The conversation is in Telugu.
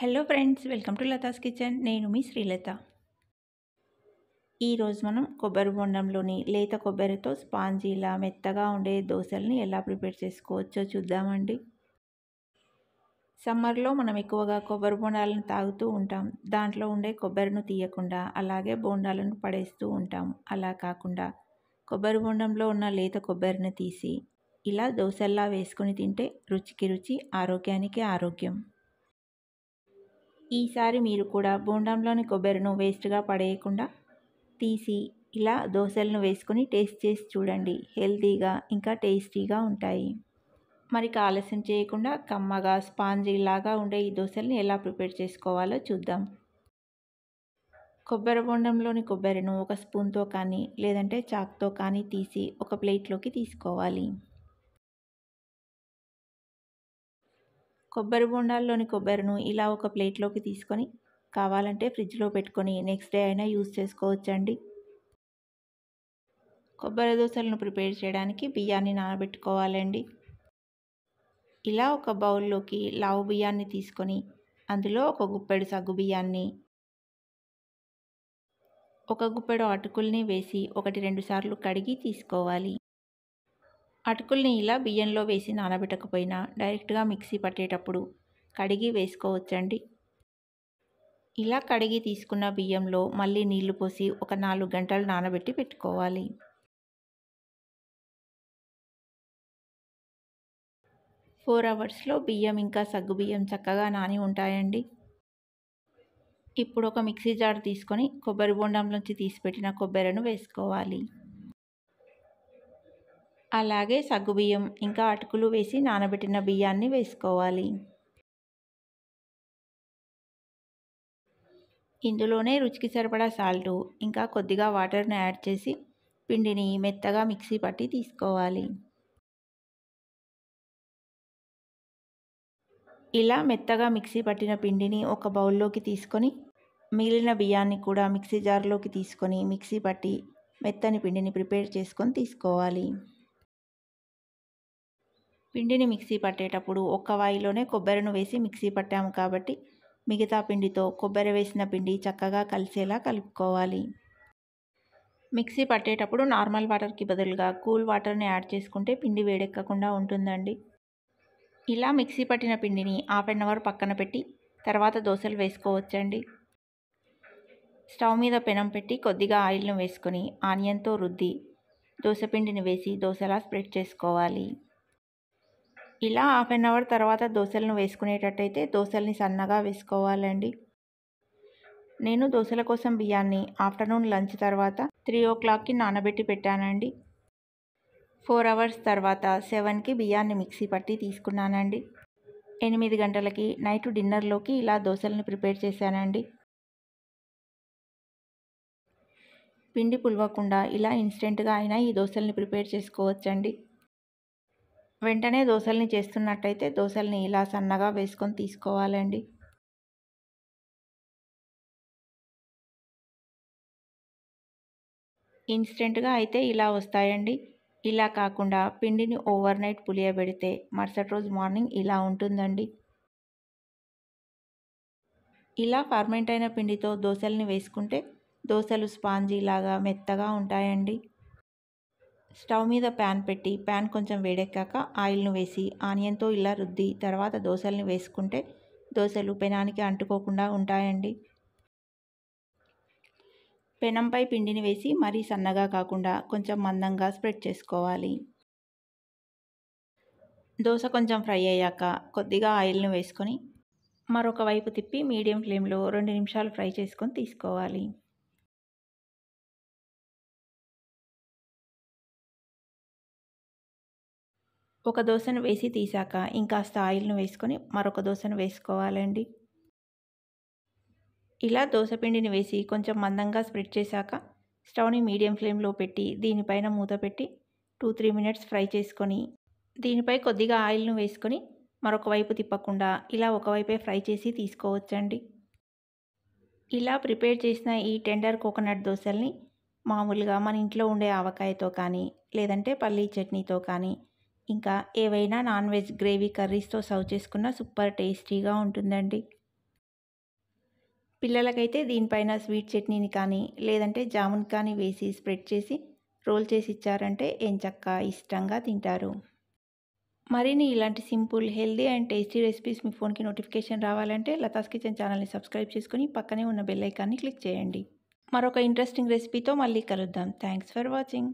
hello friends welcome to Latha's kitchen నేను మీ శ్రీలత ఈరోజు మనం కొబ్బరి బొండంలోని లేత కొబ్బరితో స్పాంజీలా మెత్తగా ఉండే దోశల్ని ఎలా ప్రిపేర్ చేసుకోవచ్చో చూద్దామండి సమ్మర్లో మనం ఎక్కువగా కొబ్బరి బొండాలను తాగుతూ ఉంటాం దాంట్లో ఉండే కొబ్బరిను తీయకుండా అలాగే బోండాలను పడేస్తూ ఉంటాం అలా కాకుండా కొబ్బరి బొండంలో ఉన్న లేత కొబ్బరిని తీసి ఇలా దోశల్లా వేసుకొని తింటే రుచికి రుచి ఆరోగ్యానికి ఆరోగ్యం ఈసారి మీరు కూడా బోండంలోని కొబ్బరిను వేస్ట్గా పడేయకుండా తీసి ఇలా దోశలను వేసుకొని టేస్ట్ చేసి చూడండి హెల్తీగా ఇంకా టేస్టీగా ఉంటాయి మరి ఆలస్యం చేయకుండా కమ్మగా స్పాంజీలాగా లాగా ఉండే ఈ దోశల్ని ఎలా ప్రిపేర్ చేసుకోవాలో చూద్దాం కొబ్బరి బొండంలోని కొబ్బరిను ఒక స్పూన్తో కానీ లేదంటే చాక్తో కానీ తీసి ఒక ప్లేట్లోకి తీసుకోవాలి కొబ్బరి బొండాల్లోని కొబ్బరిను ఇలా ఒక ప్లేట్లోకి తీసుకొని కావాలంటే ఫ్రిడ్జ్లో పెట్టుకొని నెక్స్ట్ డే అయినా యూజ్ చేసుకోవచ్చండి కొబ్బరి దోశలను ప్రిపేర్ చేయడానికి బియ్యాన్ని నానబెట్టుకోవాలండి ఇలా ఒక బౌల్లోకి లావు బియ్యాన్ని తీసుకొని అందులో ఒక గుప్పెడు సగ్గు బియ్యాన్ని ఒక గుప్పెడు అటుకుల్ని వేసి ఒకటి రెండు సార్లు కడిగి తీసుకోవాలి అటుకుల్ని ఇలా బియ్యంలో వేసి నానబెట్టకపోయినా డైరెక్ట్గా మిక్సీ పట్టేటప్పుడు కడిగి వేసుకోవచ్చండి ఇలా కడిగి తీసుకున్న బియ్యంలో మళ్ళీ నీళ్లు పోసి ఒక నాలుగు గంటలు నానబెట్టి పెట్టుకోవాలి ఫోర్ అవర్స్లో బియ్యం ఇంకా సగ్గుబియ్యం చక్కగా నాని ఉంటాయండి ఇప్పుడు ఒక మిక్సీ జార్ తీసుకొని కొబ్బరి నుంచి తీసిపెట్టిన కొబ్బరిను వేసుకోవాలి అలాగే సగ్గుబియ్యం ఇంకా అటుకులు వేసి నానబెట్టిన బియ్యాన్ని వేసుకోవాలి ఇందులోనే రుచికి సరిపడా సాల్టు ఇంకా కొద్దిగా వాటర్ని యాడ్ చేసి పిండిని మెత్తగా మిక్సీ పట్టి తీసుకోవాలి ఇలా మెత్తగా మిక్సీ పట్టిన పిండిని ఒక బౌల్లోకి తీసుకొని మిగిలిన బియ్యాన్ని కూడా మిక్సీ జార్లోకి తీసుకొని మిక్సీ పట్టి మెత్తని పిండిని ప్రిపేర్ చేసుకొని తీసుకోవాలి పిండిని మిక్సీ పట్టేటప్పుడు ఒక్క వాయిలోనే కొబ్బరిను వేసి మిక్సీ పట్టాము కాబట్టి మిగతా పిండితో కొబ్బరి వేసిన పిండి చక్కగా కలిసేలా కలుపుకోవాలి మిక్సీ పట్టేటప్పుడు నార్మల్ వాటర్కి బదులుగా కూల్ వాటర్ని యాడ్ చేసుకుంటే పిండి వేడెక్కకుండా ఉంటుందండి ఇలా మిక్సీ పట్టిన పిండిని హాఫ్ అన్ అవర్ పక్కన పెట్టి తర్వాత దోశలు వేసుకోవచ్చండి స్టవ్ మీద పెనం పెట్టి కొద్దిగా ఆయిల్ను వేసుకొని ఆనియన్తో రుద్ది దోశ పిండిని వేసి దోశలా స్ప్రెడ్ చేసుకోవాలి ఇలా హాఫ్ అన్ అవర్ తర్వాత దోశలను వేసుకునేటట్టయితే దోశల్ని సన్నగా వేసుకోవాలండి నేను దోశల కోసం బియ్యాన్ని ఆఫ్టర్నూన్ లంచ్ తర్వాత త్రీ ఓ క్లాక్కి నానబెట్టి పెట్టానండి ఫోర్ అవర్స్ తర్వాత సెవెన్కి బియ్యాన్ని మిక్సీ పట్టి తీసుకున్నానండి ఎనిమిది గంటలకి నైట్ డిన్నర్లోకి ఇలా దోశలను ప్రిపేర్ చేశానండి పిండి పులవకుండా ఇలా ఇన్స్టెంట్గా అయినా ఈ దోశల్ని ప్రిపేర్ చేసుకోవచ్చండి వెంటనే దోశల్ని చేస్తున్నట్టయితే దోశల్ని ఇలా సన్నగా వేసుకొని తీసుకోవాలండి ఇన్స్టెంట్గా అయితే ఇలా వస్తాయండి ఇలా కాకుండా పిండిని ఓవర్ నైట్ పులియబెడితే మరుసటి రోజు మార్నింగ్ ఇలా ఉంటుందండి ఇలా ఫర్మెంట్ అయిన పిండితో దోశల్ని వేసుకుంటే దోశలు స్పాంజీ లాగా మెత్తగా ఉంటాయండి స్టవ్ మీద ప్యాన్ పెట్టి ప్యాన్ కొంచెం వేడెక్కాక ఆయిల్ను వేసి ఆనియన్తో ఇలా రుద్ది తర్వాత దోశల్ని వేసుకుంటే దోశలు పెనానికి అంటుకోకుండా ఉంటాయండి పెనంపై పిండిని వేసి మరీ సన్నగా కాకుండా కొంచెం మందంగా స్ప్రెడ్ చేసుకోవాలి దోశ కొంచెం ఫ్రై అయ్యాక కొద్దిగా ఆయిల్ను వేసుకొని మరొక వైపు తిప్పి మీడియం ఫ్లేమ్లో రెండు నిమిషాలు ఫ్రై చేసుకొని తీసుకోవాలి ఒక దోశను వేసి తీసాక ఇంకాస్త ఆయిల్ను వేసుకొని మరొక దోశను వేసుకోవాలండి ఇలా దోశ పిండిని వేసి కొంచెం మందంగా స్ప్రెడ్ చేశాక స్టవ్ని మీడియం ఫ్లేమ్లో పెట్టి దీనిపైన మూత పెట్టి టూ త్రీ మినిట్స్ ఫ్రై చేసుకొని దీనిపై కొద్దిగా ఆయిల్ను వేసుకొని మరొక వైపు తిప్పకుండా ఇలా ఒకవైపే ఫ్రై చేసి తీసుకోవచ్చండి ఇలా ప్రిపేర్ చేసిన ఈ టెండర్ కోకోనట్ దోశల్ని మామూలుగా మన ఇంట్లో ఉండే ఆవకాయతో కానీ లేదంటే పల్లీ చట్నీతో కానీ ఇంకా ఏవైనా నాన్ వెజ్ గ్రేవీ కర్రీస్తో సర్వ్ చేసుకున్న సూపర్ టేస్టీగా ఉంటుందండి పిల్లలకైతే దీనిపైన స్వీట్ చట్నీని కానీ లేదంటే జామున్ కానీ వేసి స్ప్రెడ్ చేసి రోల్ చేసి ఇచ్చారంటే ఏం చక్క ఇష్టంగా తింటారు మరిన్ని ఇలాంటి simple healthy and tasty recipes మీ ఫోన్కి నోటిఫికేషన్ రావాలంటే లతాస్ కిచెన్ ఛానల్ని సబ్స్క్రైబ్ చేసుకుని పక్కనే ఉన్న బెల్ ఐకాన్ని క్లిక్ చేయండి మరొక ఇంట్రెస్టింగ్ రెసిపీతో మళ్ళీ కలుద్దాం థ్యాంక్స్ ఫర్ వాచింగ్